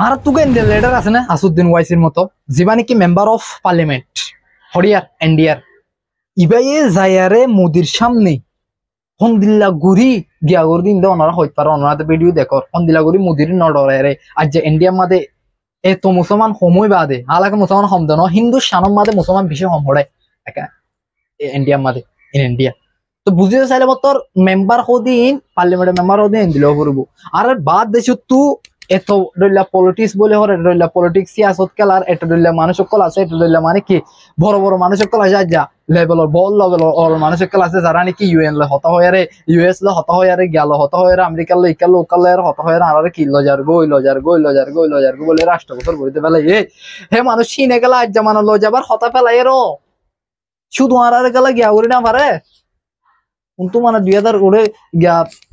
মারাত্মক Indian leader আছে না আসুদ্দিন ওয়াইসির মতো যিবা নাকি মেম্বার অফ পার্লামেন্ট হরিয়ার এনডিআর ইবাইয়ে জায়ারে মোদির সামনে হন্দিল্লাগুড়ি গিয়াগুড়ি দিন ওনারা হইতে পারে ওনারা ভিডিও দেখো হন্দিল্লাগুড়ি মোদির নডরে আর যে ইন্ডিয়া মাদে এ তো মুসলমান সময় বাদে আলাকে মুসলমান হম দেন হিন্দু সানম মাদে মুসলমান বেশি হম হড়ে ইন্ডিয়া মাদে ইন ইন্ডিয়া তো বুঝিতে চাইলে তোর মেম্বার হদিন পার্লামেন্টের মেম্বার হদিন দিলেও করবো আর বাদ দেশ তু এত ডইলা পলিটিক্স বলে হরে ডইলা পলিটিক্স সিয়াসত খেলার এটা ডইলা মানুষ সকল আছে এটা ডইলা মানে কি বড় বড় মানুষ সকল আছে যা লেভেলর বল লেভেলর মানুষ সকল আছে যারা নাকি ইউএন লো হতা হয় রে ইউএস লো হতা হয় রে গেল হতা হয় রে আমেরিকার লো ইকাল লোকাল আর হতা হয় আর কি লজার গই লজার গো লজার গো লজার গো বলে রাষ্ট্র গোসল করিতে ফেলাই এ হে মানুষ সিনে গেল আজ জামানো লজাবার হতা ফেলাই রো শুধু আর আর গেল গিয়া করি না পারে কিন্তু মানে দুই হাজার উড়ে গিয়া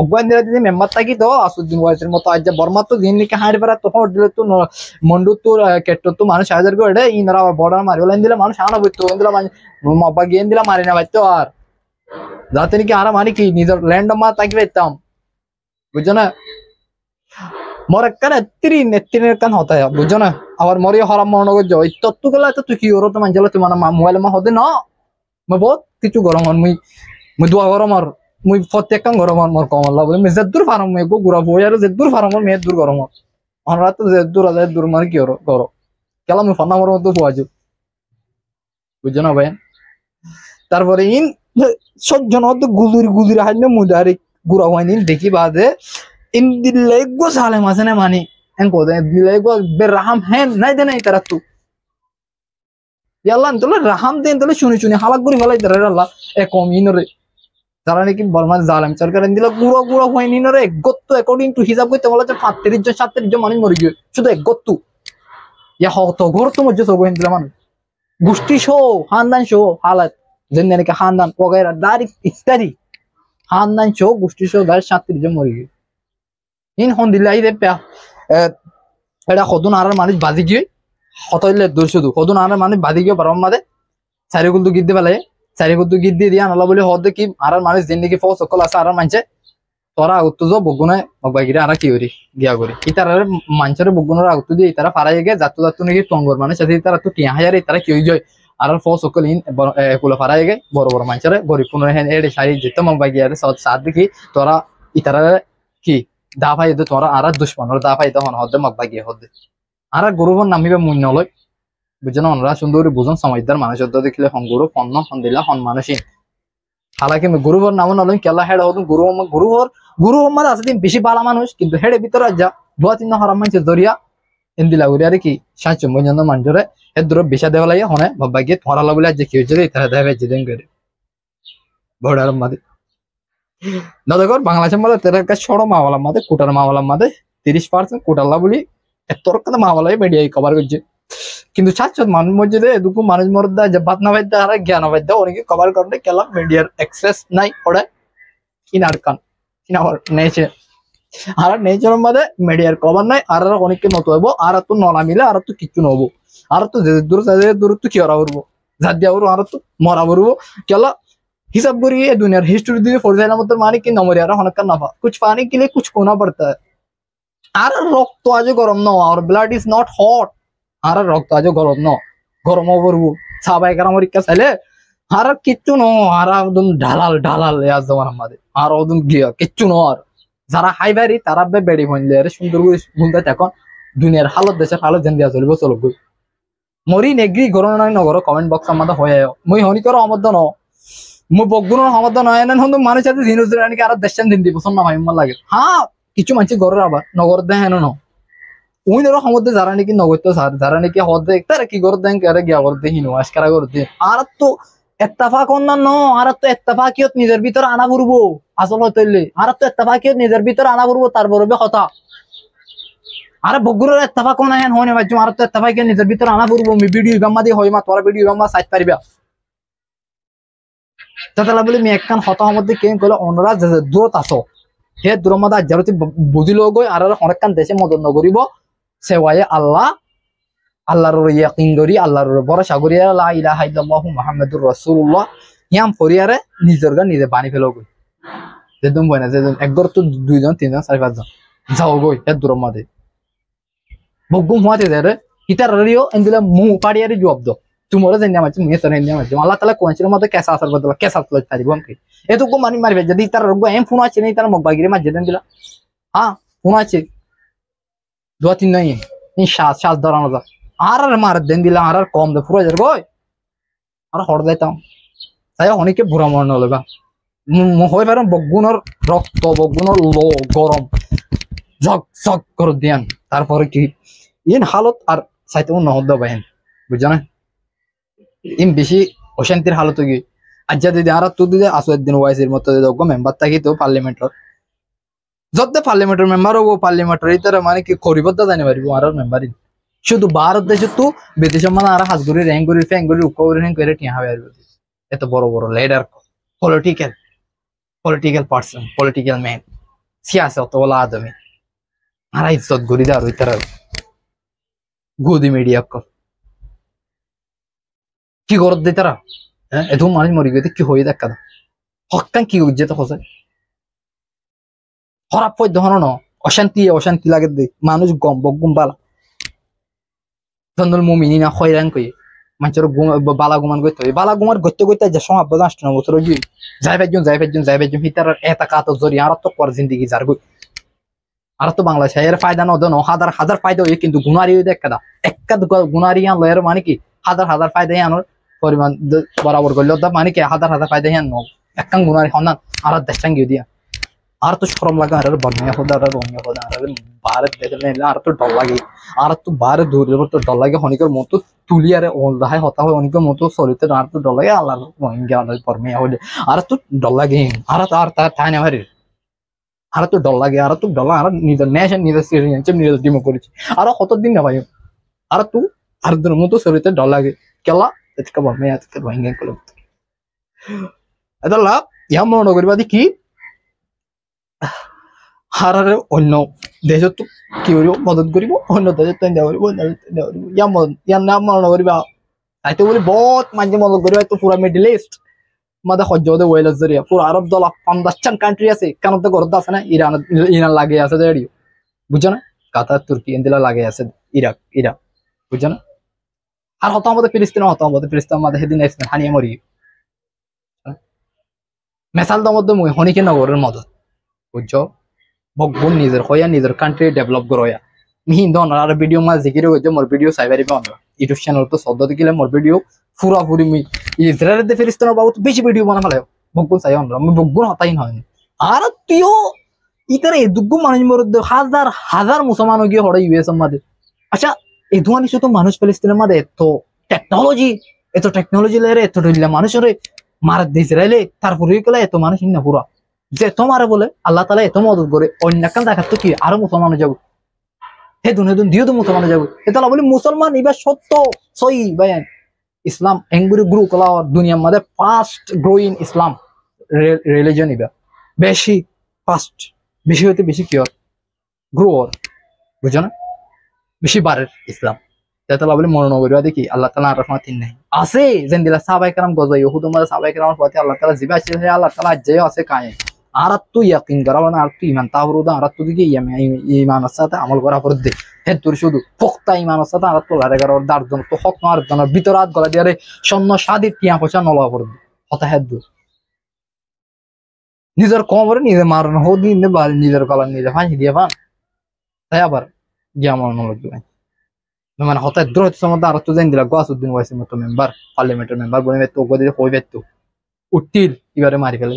অগ্বান দিয়ে থাকি তো আসুদ্দিন বয়সের মতো আজ তো দিন নিকে হাঁড় বেড়া তখন দিলে তো মন্ডু তো কেট দিলে মানুষ আনা বুঝতো দিলে মব্বা গিয়ে দিলে মারি না যাতে নাকি আরাম কি নিজের ল্যান্ড মা তাকি পেতাম বুঝছো না মর একখান এত্রি নেত্রিনের কান হতায় বুঝছো না আবার মরি হরাম মরণ করছো এই তত্ত্ব গেলে তো তুই কি ওর তো মানে মোবাইল মা হতে না মানে বহুত কিছু গরম হন মুই মুই দোয়া গরম আর মুই প্রত্যেকটা গরম মোর কমলা বলে মেয়ে দূর ফারম মেয়ে গুড়া বই আর দূর ফারম মেয়ে দূর গরম আমরা তো দূর আছে দূর মার মানে কি গর কেলা মুই ফান্না মর মতো পোয়াজু বুঝছো না ভাই তারপরে ইন সজ্জন অত গুজুর গুজুর হাইলে মুদারি গুড়া হয়নি দেখি বাদে ইন দিল্লে গো সালে মাসে না মানি এন কোদে দিল্লে গো বে রাহাম হ্যাঁ নাই দে নাই তারা তু ইয়াল্লাহ তোলে রাহাম দেন তোলে শুনি শুনি হালাক গুড়ি ফেলাই তারা আল্লাহ এ কম ইনরে যারা নাকি বর্মার জালাম সরকার দিল গুঁড়ো গুঁড়ো হয়নি রে গত্তু অ্যাকর্ডিং টু হিসাব করতে বলা হচ্ছে সাতত্রিশ জন সাতত্রিশ জন মানুষ মরে গিয়ে শুধু এক গত্তু ইয়া হত ঘর তো সব মানুষ গোষ্ঠী শো হানদান শো হালাত যেমনি নাকি হানদান বগেরা দারি ইত্যাদি হানদান শো গোষ্ঠী জন মরে গিয়ে ইন হন দিলাই রে এটা সদুন আরার মানুষ বাজি গিয়ে হতলে দোষ শুধু সদুন আরার মানুষ বাজি গিয়ে পেলায় চারিগুদ্দু গীত দিয়ে দিয়ে আনলা বলে হদ কি আর মানুষ জিন্দিগি ফ সকল আছে আর মানছে তোরা আগুত যো বগুনে বাগিরা আর কি করি গিয়া করি ইতারারে মানুষের বগুনের আগুত দিয়ে ইতারা ফারাই গে জাতু জাতু নাকি টঙ্গর মানে সাথে ইতারা তো টিয়া হাজার ইতারা কি যায় আর ফ সকল ইন কুলো ফারাই গে বড় বড় মানুষের গরিব কোন হেন এড়ে সারি যেত বাগিয়া রে সাত সাত দেখি তোরা ইতারারে কি দা ভাই তোরা আর দুশ্মন দা ভাই দহন হদে মগ বাগিয়া হদে আর গরুবর নামিবে মূন্য লয় না অনুরা সুন্দরী বুঝুন সমাজদার মানুষ দেখিলে হন গুরু পণ্য হন দিলা হন মানুষই হালাকি গুরুবর নাম নলেন কেলা হেড হতুন গুরু গুরুবর গুরু আমার মানে আছে দিন বেশি ভালো মানুষ কিন্তু হেডে ভিতরে যা দোয়া তিন হরাম মানুষের জরিয়া এন্দিলা গুরি আর কি সাঁচ পর্যন্ত মানুষরে এ দূর বিষা দেওয়া লাগে হনে ভাগ্যে গিয়ে লাগলে আজ দেখি কি হয়েছে ইতারা দেখা যেদিন করে বড়ার মাদে নদগর বাংলাদেশের মধ্যে তেরার কাছে মাওয়ালার মাওয়ালার তিরিশ পার্সেন্ট কোটাল্লা বলি এত রকম মাওয়ালাই মিডিয়া কভার করছে কিন্তু সাতশত মানুষ মসজিদে এদুকু মানুষ মরদা বাদ না ভাইতে আর জ্ঞান ভাইতে অনেকে কভার করতে কেলাম মিডিয়ার অ্যাক্সেস নাই ওরা কিনার কান কিনাবার নেছে আর নেচার মধ্যে মিডিয়ার কভার নাই আর অনেকে নত হবো আর তো নলা মিলে আর তো কিচ্ছু নবো আর তো যে দূর যে দূর তো কি ওরা করবো যা দিয়া করবো আর তো মরা করবো কেলা হিসাব করি এ দুনিয়ার হিস্ট্রি দিয়ে जाना मतलब माने कि नमर यार हनका नफा कुछ पाने के लिए कुछ कोना पड़ता है अरे रक्त तो आज गर्म ना और ब्लड इज नॉट हॉट আর রক্ত আজ গরম ন গরম করবো সাবাই কারণ পরীক্ষা চাইলে আর কিচ্ছু ন আর একদম ঢালাল ঢালাল আজ তোমার আমাদের আর ওদম গিয়া কিচ্ছু ন আর যারা হাই বাড়ি তারা বেড়ি ভাঙলে আরে সুন্দর করে ভুলতে এখন দুনিয়ার হালত দেশের হালত যেন দিয়া চলিব চলব মরি নেগ্রি গরম নয় নগর কমেন্ট বক্স আমাদের হয়ে মই হনি করো আমার ন মো বকগুন সমর্থ নয় এনে হন মানুষ আছে জিনুজ আর দেশ দিন দিব শোন না ভাই লাগে হ্যাঁ কিছু মানুষ গরম আবার নগর দেয় হেন ন ওই ধরো যারা নাকি নগদ সার যারা নাকি হদ তারা কি করতে দেন কারে গিয়া করতে আর তো এত্তাফাক অন্যান্য আর তো এত্তাফাকিয়ত নিজের ভিতর আনা পড়বো আসল হতলে আর তো এত্তাফাকিয়ত নিজের ভিতর আনা পড়বো তার বরবে কথা আরে বগুরের এত্তাফাক না হেন হনে আর তো নিজের ভিতর আনা পড়বো মি ভিডিও গাম্মা দিয়ে হয় মা তোরা ভিডিও গাম্মা সাইট পারিবা তাতালা বলে মি একখান হতা মধ্যে কেন কইলো দূরত হে দূরমাদা গই আর অনেকখান দেশে মদন নগরিব সেওয়াই আল্লাহ আল্লাহর ইয়াকিন করি আল্লাহর ভরসা করি আল্লাহ ইলাহা ইল্লাল্লাহু মুহাম্মাদুর রাসূলুল্লাহ ইয়াম ফরিয়ারে নিজের গা নিজে বানি ফেলো গই যেদম বয় না যেদম একবার তো দুইজন তিনজন চারি পাঁচজন যাও গই এত দূর মাঝে ভগ্গুম হওয়াতে যায় রে ইতার রিও এগুলা মু পাড়িয়ারে জবাব দো তোমার জেনে আমার মুয়ে তোর হিন্দি আমার আল্লাহ তালা কোয়াছিল মতো কেসা আসার বদলা কেসা তুলে তারিব আমি এতটুকু মানি মারবে যদি তার রোগ এম ফোন আছে নেই তার মগ বাগিরে মাঝে দেন দিলা হ্যাঁ ফোন আছে দু তিন নাই এই শ্বাস শ্বাস ধরানো যা আর আর মার দেন দিলাম আর আর কম দে পুরো যার গই আর হর দাইতাম তাই অনেকে বুড়া মরণ হলে বা হয়ে পারেন বগুনের রক্ত বগুনের লো গরম ঝক ঝক করে দিয়ান তারপরে কি ইন হালত আর চাইতে নহদ বাহিন বুঝছো না ইন বেশি অশান্তির হালত কি আজ্জা দিদি আর তুই দিদি আসো একদিন ওয়াইসির মতো যদি মেম্বার থাকি তো পার্লিমেন্টর যদি পার্লামেন্টের মেম্বার হবো পার্লামেন্টের এই তারা মানে কি করিবদ্ধা জানি পারি আর মেম্বারই শুধু ভারত দেশে তো বিদেশ মানে আর হাত ঘুরি র্যাঙ্ক করি ফ্যাং করি উপ গড়ি হ্যাং করে ঠিয়া হবে আর এত বড় বড় leader political political person political man সিয়াসত ওলা আদমি আর ইজ্জত গড়ি দার ওই তারা গুদি মিডিয়া কর কি করত দে তারা হ্যাঁ এত মানুষ মরি গেতে কি হয়ে দেখা হকটা কি গজ্জে তো হসায় ಹೊರಪ್ಪ ದಹನ অশান্তি অশান্তি লাগে মানুষ গম বগুম বালা জন্দল মুমিনি না হয়রান কই মানুষের বালা গুমান গত বালা গুমার গত্য গত যে সমাপ বাদ আসতো না বছর গিয়ে যাই পাইজন যাই পাইজন যাই পাইজন হিতার এটা কাত জরি আর তো কর জিন্দিগি যার গই আর তো বাংলাদেশ এর ফায়দা ন দন হাজার হাজার ফায়দা হই কিন্তু গুনারি হই দেখা দা একাদ গুনারি আন লয়ের মানে কি হাজার হাজার ফায়দা আনোর পরিমাণ বরাবর গইল মানে কি হাজার হাজার ফায়দা হ্যাঁ ন একাং গুনারি হন্নান আর দেশাঙ্গি দিয়া আর তো শরম লাগে আর বন্যা হদা আর বন্যা হদা আর ভারত দেখলে আর তো ডর লাগে আর তো ভারত দূরের তো ডর লাগে অনেকের মতো তুলি আর অন্ধায় হতা হয় অনেকের মতো চলিতে আর তো ডর লাগে আল্লাহ রোহিঙ্গা আল্লাহ পরমিয়া হলে আর তো ডর লাগে আর তো আর তাই না ভারি আর তো ডর লাগে আর তো ডর আর নিজের ন্যাশন নিজের সিরিয়াঞ্চে নিজের ডিমো করেছে আর কতদিন না ভাই আর তো আর তোর মতো চলিতে ডর লাগে কেলা এতকে বন্যা এতকে রোহিঙ্গা করে এত লাভ ইহা মনে কি হারারে অন্য দেশত কি কৰিব মদত কৰিব অন্য দেশত ইয়াৰ নাম মৰণ কৰিবা আইতে বুলি বহুত মানুহে মদত কৰিব এইটো পুৰা মিডিল ইষ্ট মাদা সহ্য হতে ওয়েল জৰিয়া পুৰা আৰব দল পান্দাচ্ছান কাণ্ট্ৰি আছে কানত ঘৰত আছে না ইৰাণ ইৰাণ লাগে আছে যে এৰিও বুজা না কাতাৰ তুৰ্কী এন্দিলা লাগে আছে ইৰাক ইৰাক বুজা না আর হতো আমাদের ফিলিস্তিন হতো আমাদের ফিলিস্তিন আমাদের সেদিন হানিয়ে মরি মেসাল দমদ্দ মুই হনিকে নগরের মদত বুঝছো বকবুন নিজের হইয়া নিজের কান্ট্রি ডেভেলপ করয়া মিহি দন আর ভিডিও মাল জিকিরে কইছো মোর ভিডিও চাই পারিবা আমরা ইউটিউব চ্যানেল তো সদ্য দেখিলে মোর ভিডিও পুরা পুরি মি ইসরায়েলের দে ফেরিস্তানের বাবু বেশি ভিডিও বানা ফেলায় বকবুন চাই আমরা আমি বকবুন হতাই নয় আর তুইও ইতারে এদুগ্গু মানুষ মোর হাজার হাজার মুসলমান গিয়ে হড়ে ইউএস মাদে আচ্ছা এদুয়ানি শুধু মানুষ ফেলিস্তিনের মাদে এত টেকনোলজি এত টেকনোলজি লেরে এত মানুষরে মারা ইসরায়েলে তারপরে এত মানুষ না পুরা যে তোমার বলে আল্লাহ তালা এত মদত করে অন্য কাল দেখার কি আরো মুসলমানে যাবো হে দুনে দিও তো মুসলমানে যাবো এ তালা বলি মুসলমান এবার সত্য সই বায়ান ইসলাম এঙ্গুরি গ্রু কলা দুনিয়ার মধ্যে ফাস্ট গ্রোয়িং ইসলাম রিলিজন এবার বেশি ফাস্ট বেশি হইতে বেশি কি গ্রোয়ার বুঝো না বেশি বারের ইসলাম আল্লাহ আছে আল্লাহ আল্লাহ তালা যে আছে কায়ে আরাত্তু ইয়াকিন করা মানে আরাত্তু ইমান তাহরুদা আরাত্তু দিকে ইমানের সাথে আমল করা পড়তে হে তোর শুধু পোক্তা ইমানের সাথে আরাত্তু লারে করা ওর দার জন তো হক নর ভিতর হাত গলা সন্ন টিয়া পচা নলা হতা হেদ নিজের কমরে নিজে মারন হো দিন নিজের গলা নিজে ফাঁসি দিয়ে ফান তাই আবার গিয়া নলক দিবেন মানে হঠাৎ দ্রোহ সম্বন্ধে আর জানি দিলা গোয়াসুদ্দিন ওয়াইসির মতো মেম্বার পার্লামেন্টের মেম্বার বলে তো গদি হইবে তো উঠিল এবারে মারি ফেলে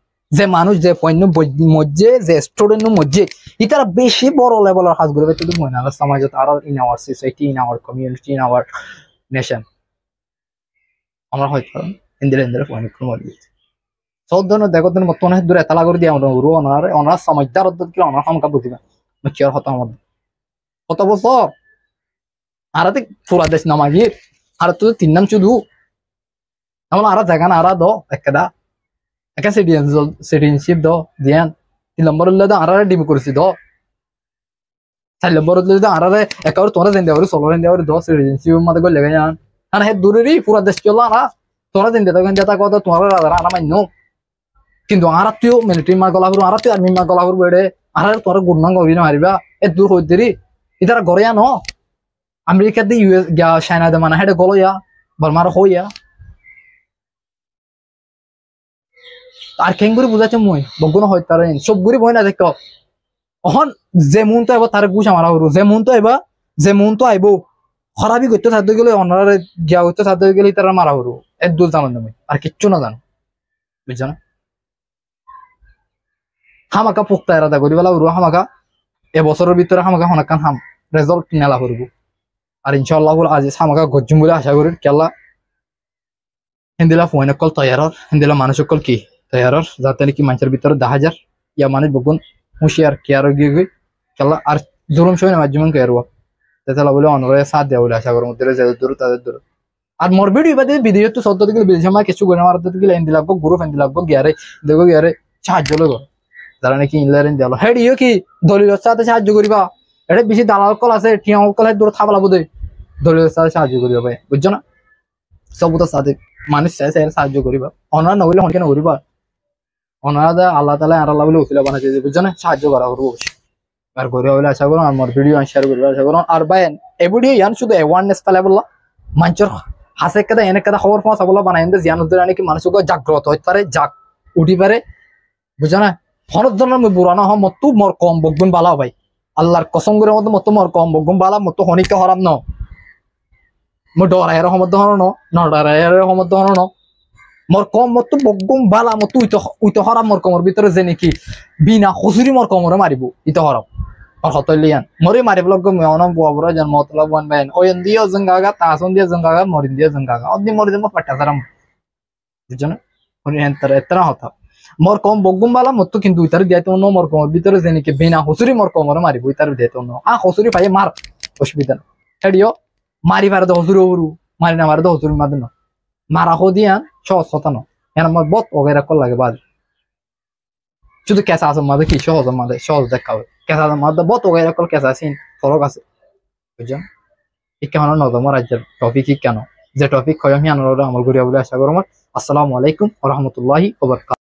যে মানুষ যে পণ্য মধ্যে যে স্টুডেন্ট মধ্যে ইতারা বেশি বড় লেভেলের হাত করবে তুমি মনে হয় সমাজ আরো in our society in our community in our nation আমরা হয়তো ইন্দিরা ইন্দিরা পণ্যক্রম সৌধন দেখো দিন বর্তমানে দূরে তালা করে দিয়ে আমরা রু ওনার অনার সমাজদার কি ওনার সমকা বুঝবে মুখিয়ার হতো আমাদের কত বছর আর তো পুরা দেশ নামাগির আর তো তিন নাম শুধু আমার আর জায়গা না আর দো একটা একা সিটিজেনশিপ সিটিজেনশিপ দিয়ান তিন নম্বর লোক আরারে ডিম করছি দার নম্বর যদি আরারে একা তোর জেন দেওয়ার ষোলোর জেন দেওয়ার দিটিজেনশিপ মতো গেলে যান কিন্তু আরা তুই মা গলা হুড়ু আরা তুই আর্মি মা গলা হুড়ু বেড়ে আরা তোর গুণাঙ্গ অভিন মারিবা এ দূর হই দেরি এটার ঘরে আনো আমেরিকাতে ইউএস গিয়া চাইনা দে মানে হেঁটে গলো ইয়া বর্মার হইয়া আর খেঙ্গুরি বুঝাচ্ছে মই বগুন হয় তার সব গুরি বই না দেখ অহন যে মন তো আইব তার গুছ আমার হরু যে মন তো আইবা যে মন তো আইব খরাবি করতে থাকতে গেলে অনারে গিয়া করতে থাকতে গেলে তারা মারা হরু এক দুল জানো তুমি আর কিচ্ছু না জানো বুঝছো না হামাকা পোক্তা এরাদা করি বেলা উরু হামাকা এবছরের ভিতরে হামাকা হনাকান হাম রেজাল্ট নেলা করব আর ইনশাল্লাহ আজি হামাকা গজ্জুম বলে আশা করি কেলা হিন্দিলা ফোন কল তৈয়ার হিন্দিলা মানুষ কল কি তৈয়ারর যাতে নাকি মানুষের ভিতরে দা হাজার ইয়া মানুষ বকুন হুঁশিয়ার কেয়ার গিয়ে গিয়ে খেলা আর ধরুন সময় আমার জীবন কেয়ার হওয়া তেতালা বলে অনরে সাথ দেওয়া বলে আশা করো মধ্যে যাদের দূর তাদের দূর আর মোর ভিডিও বাদে বিদেশ তো সত্য থেকে বিদেশ আমার কিছু গোনা মারতে থেকে লাইন লাগবো গ্রুপ এন লাগবো গিয়ারে দেখো গিয়ারে সাহায্য লোক তারা নাকি ইনলাইন দিল হেড ইয়ে কি দলীয় সাথে সাহায্য করিবা এটা বেশি দালাল কল আছে টিয়া কলের দূর থাপলা বোধ দলীয় সাথে সাহায্য করিবা ভাই বুঝছো না সবুতার সাথে মানুষ চাই সাহায্য করিবা অনার নগরলে হনকে নগরিবা ওনারা আল্লাহ তালা আর আল্লাহ বলে উকিলা বানাইছে বুঝছো না সাহায্য করা করবো আর ঘরে হলে আশা করুন আমার ভিডিও শেয়ার করবো আশা করুন আর ভাই এ ভিডিও ইয়ান শুধু অ্যাওয়ারনেস পালে বললা মঞ্চর হাসে কাদা এনে কাদা খবর পাওয়া বলা বানাই দে জিয়ান উদ্দিন নাকি মানুষকে জাগ্রত হইতে পারে জাগ উঠি পারে বুঝছো না ফনত ধরনের মুই বুড়ানো হম মতো মর কম বগুন বালা ভাই আল্লাহর কসম করে মতো মতো মর কম বগুন বালা মতো হনিকে হরাম ন মো ডরাইয়ের সমত ধরন ন ডরাইয়ের সমত ধরন মোর কমর তো বগম বালা মতো উইত উইত হরাম মোর কমর ভিতরে যে নাকি বিনা খুচুরি মোর কমরে মারিব ইত হরাম আর হতলিয়ান মরে মারিব লগ মেয়ন বড় জন্ম হতলা বন বেন ওয়ন দিও জঙ্গাগা তাসন দিও জঙ্গাগা মরিন দিও জঙ্গাগা অদি পাটা বুঝছেন এতরা কম বগম বালা কিন্তু উইতার দিয়াতে অন্য মোর কমর ভিতরে যে নাকি বিনা খুচুরি মোর কমরে মারিব উইতার দিয়াতে অন্য আ খুচুরি পাই মার অসুবিধা না ছাড়িও মারি দ তো ওরু মারি না মারে তো হজুরি মাদে সহজ হতানো এর আমার বত ওগেরা কল লাগে বাজ শুধু কেঁচা আছে মাঝে কি সহজ মাঝে সহজ দেখাবে কেঁচা মাঝে বত ওগেরা কল কেঁচা সিন ফরক আছে বুঝছেন ইকানো নদম রাজ্যের টপিক কেন যে টপিক হয় আমি আনার আমার ঘুরিয়া বলে আশা করো আমার আসসালামু আলাইকুম রহমতুল্লাহি ওবরকাত